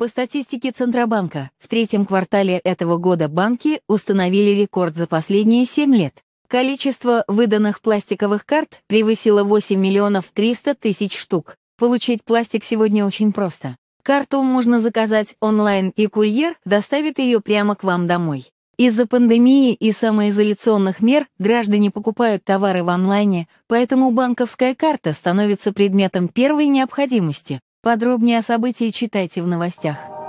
По статистике Центробанка, в третьем квартале этого года банки установили рекорд за последние 7 лет. Количество выданных пластиковых карт превысило 8 миллионов 300 тысяч штук. Получить пластик сегодня очень просто. Карту можно заказать онлайн, и курьер доставит ее прямо к вам домой. Из-за пандемии и самоизоляционных мер граждане покупают товары в онлайне, поэтому банковская карта становится предметом первой необходимости. Подробнее о событии читайте в новостях.